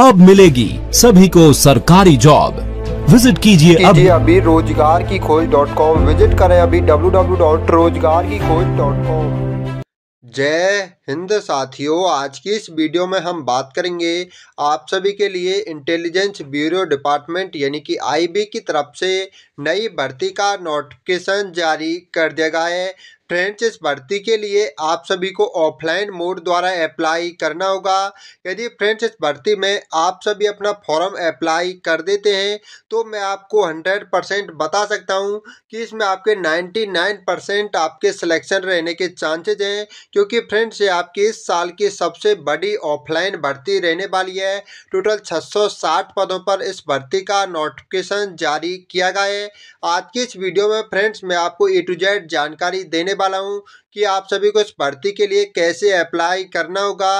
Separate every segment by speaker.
Speaker 1: अब मिलेगी सभी को सरकारी जॉब विजिट कीजिए अब अभी रोजगार की खोज डॉट कॉम विजिट करें अभी डब्ल्यू डब्ल्यू डॉट रोजगार की खोज डॉट कॉम जय हिंद साथियों आज की इस वीडियो में हम बात करेंगे आप सभी के लिए इंटेलिजेंस ब्यूरो डिपार्टमेंट यानी कि आईबी की तरफ से नई भर्ती का नोटिफिकेशन जारी कर दिया गया है इस भर्ती के लिए आप सभी को ऑफलाइन मोड द्वारा अप्लाई करना होगा यदि इस भर्ती में आप सभी अपना फॉर्म अप्लाई कर देते हैं तो मैं आपको 100 परसेंट बता सकता हूं कि इसमें आपके 99 परसेंट आपके सिलेक्शन रहने के चांसेज हैं क्योंकि फ्रेंड्स ये आपकी इस साल की सबसे बड़ी ऑफलाइन भर्ती रहने वाली है टोटल छः पदों पर इस भर्ती का नोटिफिकेशन जारी किया गया है आज की इस वीडियो में फ्रेंड्स मैं आपको ए टू जेड जानकारी देने वाला हूँ कि आप सभी को इस भर्ती के लिए कैसे अप्लाई करना होगा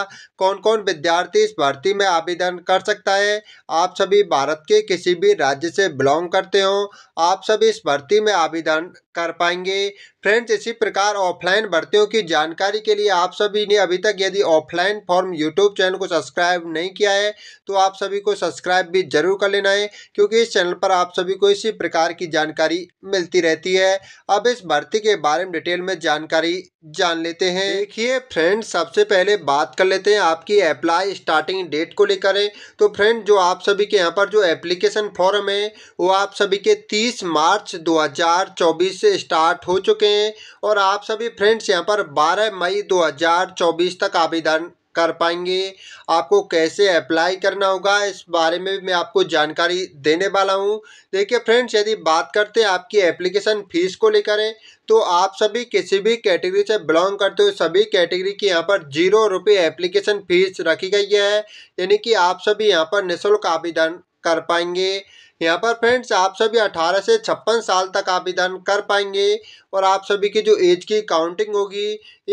Speaker 1: कौन कौन विद्यार्थी इस भर्ती में आवेदन कर सकता है आप सभी भारत के किसी भी राज्य से बिलोंग करते हो आप सभी इस भर्ती में आवेदन कर पाएंगे फ्रेंड्स इसी प्रकार ऑफलाइन भर्तियों की जानकारी के लिए आप सभी ने अभी तक यदि ऑफलाइन फॉर्म यूट्यूब चैनल को सब्सक्राइब नहीं किया है तो आप सभी को सब्सक्राइब भी जरूर कर लेना है क्योंकि इस चैनल पर आप सभी को इसी प्रकार की जानकारी मिलती रहती है अब इस भर्ती के बारे में डिटेल में जानकारी जान लेते हैं देखिए फ्रेंड सबसे पहले बात कर लेते हैं आपकी अप्लाई स्टार्टिंग डेट को लेकर तो फ्रेंड जो आप सभी के यहाँ पर जो एप्लीकेशन फॉर्म है वो आप सभी के तीस मार्च दो से स्टार्ट हो चुके हैं और आप सभी फ्रेंड्स यहाँ पर 12 मई 2024 तक आवेदन कर पाएंगे आपको कैसे अप्लाई करना होगा इस बारे में भी मैं आपको जानकारी देने वाला हूँ देखिए फ्रेंड्स यदि बात करते हैं आपकी एप्लीकेशन फ़ीस को लेकर तो आप सभी किसी भी कैटेगरी से बिलोंग करते हो सभी कैटेगरी की यहाँ पर जीरो रुपये एप्लीकेशन फ़ीस रखी गई है यानी कि आप सभी यहाँ पर निःशुल्क आवेदन कर पाएंगे यहाँ पर फ्रेंड्स आप सभी 18 से छप्पन साल तक आवेदन कर पाएंगे और आप सभी की जो एज की काउंटिंग होगी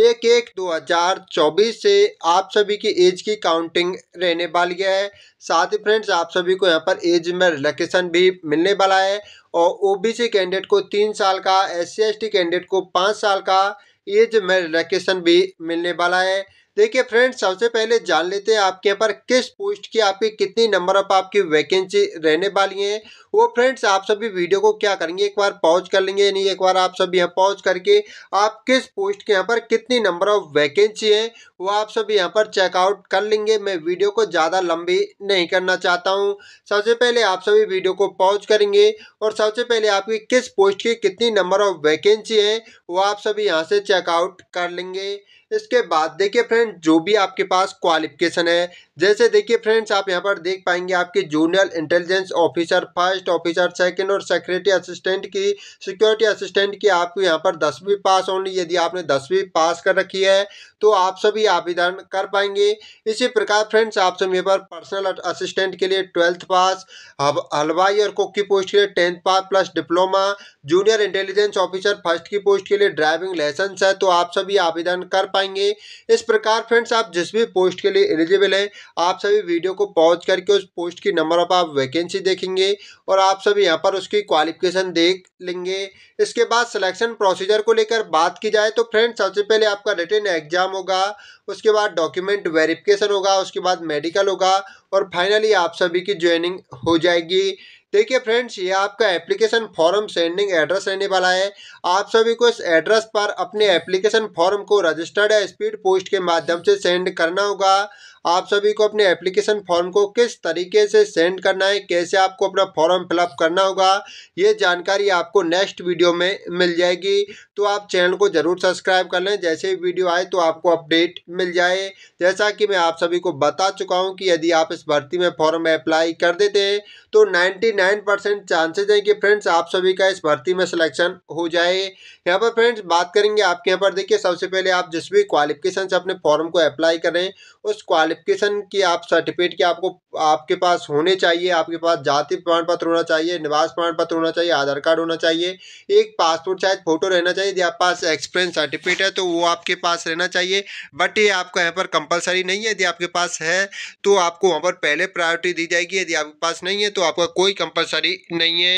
Speaker 1: एक एक 2024 से आप सभी की एज की काउंटिंग रहने वाली है साथ ही फ्रेंड्स आप सभी को यहाँ पर एज में रिलेक्शन भी मिलने वाला है और ओबीसी कैंडिडेट को तीन साल का एस सी कैंडिडेट को पाँच साल का एज में रिलेक्शन भी मिलने वाला है देखिए फ्रेंड्स सबसे पहले जान लेते हैं आपके यहाँ पर किस पोस्ट की आपकी कितनी नंबर ऑफ आपकी वैकेंसी रहने वाली है वो फ्रेंड्स आप सभी वीडियो को क्या करेंगे एक बार पॉज कर लेंगे यानी एक बार आप सभी यहाँ पॉज करके आप किस पोस्ट के यहाँ पर कितनी नंबर ऑफ वैकेंसी है वो आप सभी यहाँ पर चेकआउट कर लेंगे मैं वीडियो को ज़्यादा लंबी नहीं करना चाहता हूँ सबसे पहले आप सभी वीडियो को पॉज करेंगे और सबसे पहले आपकी किस पोस्ट की कितनी नंबर ऑफ वैकेंसी है वो आप सभी यहाँ से चेकआउट कर लेंगे इसके बाद देखिए फ्रेंड जो भी आपके पास क्वालिफिकेशन है जैसे देखिए फ्रेंड्स आप यहाँ पर देख पाएंगे आपके junior intelligence officer first officer second और सेक्रेटरी असिस्टेंट की सिक्योरिटी असिस्टेंट की आपको यहाँ पर दसवीं पास होनी यदि आपने दसवीं पास कर रखी है तो आप सभी आवेदन कर पाएंगे इसी प्रकार फ्रेंड्स आप सभी यहाँ पर पर्सनल असिस्टेंट के लिए ट्वेल्थ पास हलवाई और कुक की पोस्ट के लिए tenth pass plus diploma junior intelligence officer first की पोस्ट के लिए ड्राइविंग लाइसेंस है तो आप सभी आवेदन कर पाएंगे इस प्रकार फ्रेंड्स आप जिस भी पोस्ट के लिए एलिजिबल हैं आप सभी वीडियो को पॉज करके उस पोस्ट की नंबर पर आप वैकेंसी देखेंगे और आप सभी यहाँ पर उसकी क्वालिफिकेशन देख लेंगे इसके बाद सिलेक्शन प्रोसीजर को लेकर बात की जाए तो फ्रेंड्स सबसे पहले आपका रिटर्न एग्जाम होगा उसके बाद डॉक्यूमेंट वेरिफिकेशन होगा उसके बाद मेडिकल होगा और फाइनली आप सभी की ज्वाइनिंग हो जाएगी देखिए फ्रेंड्स ये आपका एप्लीकेशन फॉर्म सेंडिंग एड्रेस रहने वाला है आप सभी को इस एड्रेस पर अपने एप्लीकेशन फॉर्म को रजिस्टर्ड या स्पीड पोस्ट के माध्यम से सेंड करना होगा आप सभी को अपने एप्लीकेशन फॉर्म को किस तरीके से सेंड करना है कैसे आपको अपना फॉर्म फिलअप करना होगा ये जानकारी आपको नेक्स्ट वीडियो में मिल जाएगी तो आप चैनल को ज़रूर सब्सक्राइब कर लें जैसे ही वीडियो आए तो आपको अपडेट मिल जाए जैसा कि मैं आप सभी को बता चुका हूँ कि यदि आप इस भर्ती में फॉर्म अप्लाई कर देते हैं तो 99 परसेंट चांसेज हैं कि फ्रेंड्स आप सभी का इस भर्ती में सिलेक्शन हो जाए यहाँ पर फ्रेंड्स बात करेंगे आपके यहाँ पर देखिए सबसे पहले आप जिस भी क्वालिफिकेशन से अपने फॉर्म को अप्लाई करें उस क्वालिफिकेशन की आप सर्टिफिकेट के आपको आपके पास होने चाहिए आपके पास जाति प्रमाण पत्र होना चाहिए निवास प्रमाण पत्र होना चाहिए आधार कार्ड होना चाहिए एक पासपोर्ट साइज फोटो रहना चाहिए यदि आपके पास एक्सपीरियंस सर्टिफिकेट है तो वो आपके पास रहना चाहिए बट ये आपका यहाँ पर कंपलसरी नहीं है यदि आपके पास है तो आपको वहाँ पर पहले प्रायोरिटी दी जाएगी यदि आपके पास नहीं है तो आपका कोई कंपलसरी नहीं है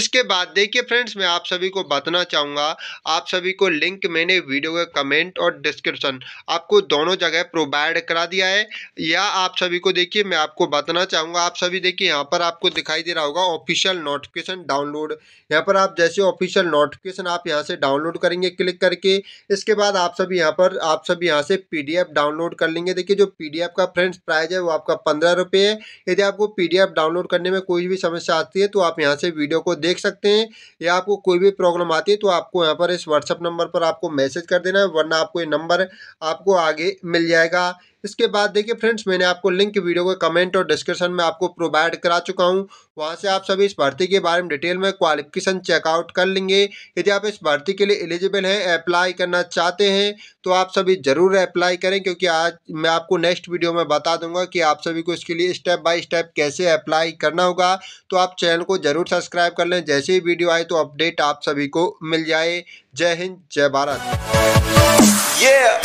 Speaker 1: इसके बाद देखिए फ्रेंड्स मैं आप सभी को बताना चाहूँगा आप सभी को लिंक मैंने वीडियो के कमेंट और डिस्क्रिप्शन आपको दोनों जगह प्रोवाइड करा दिया है या आप सभी को देखिए मैं आपको बताना चाहूँगा आप सभी देखिए यहाँ पर आपको दिखाई दे रहा होगा ऑफिशियल नोटिफिकेशन डाउनलोड यहाँ पर आप जैसे ऑफिशियल नोटिफिकेशन आप यहाँ से डाउनलोड करेंगे क्लिक करके इसके बाद आप सभी यहाँ पर आप सभी यहाँ से पी डाउनलोड कर लेंगे देखिए जो पी का फ्रेंड्स प्राइज़ है वो आपका पंद्रह रुपये है यदि आपको पी डाउनलोड करने में कोई भी समस्या आती है तो आप यहाँ से वीडियो को देख सकते हैं या आपको कोई भी प्रॉब्लम आती है तो आपको यहाँ पर इस व्हाट्सअप नंबर पर आपको मैसेज कर देना है वरना आपको ये नंबर आपको आगे मिल जाएगा इसके बाद देखिए फ्रेंड्स मैंने आपको लिंक वीडियो के कमेंट और डिस्क्रिप्शन में आपको प्रोवाइड करा चुका हूँ वहाँ से आप सभी इस भर्ती के बारे में डिटेल में क्वालिफिकेशन चेकआउट कर लेंगे यदि आप इस भर्ती के लिए एलिजिबल हैं अप्लाई करना चाहते हैं तो आप सभी ज़रूर अप्लाई करें क्योंकि आज मैं आपको नेक्स्ट वीडियो में बता दूंगा कि आप सभी को इसके लिए स्टेप बाय स्टेप कैसे अप्लाई करना होगा तो आप चैनल को ज़रूर सब्सक्राइब कर लें जैसे ही वीडियो आए तो अपडेट आप सभी को मिल जाए जय हिंद जय भारत yeah.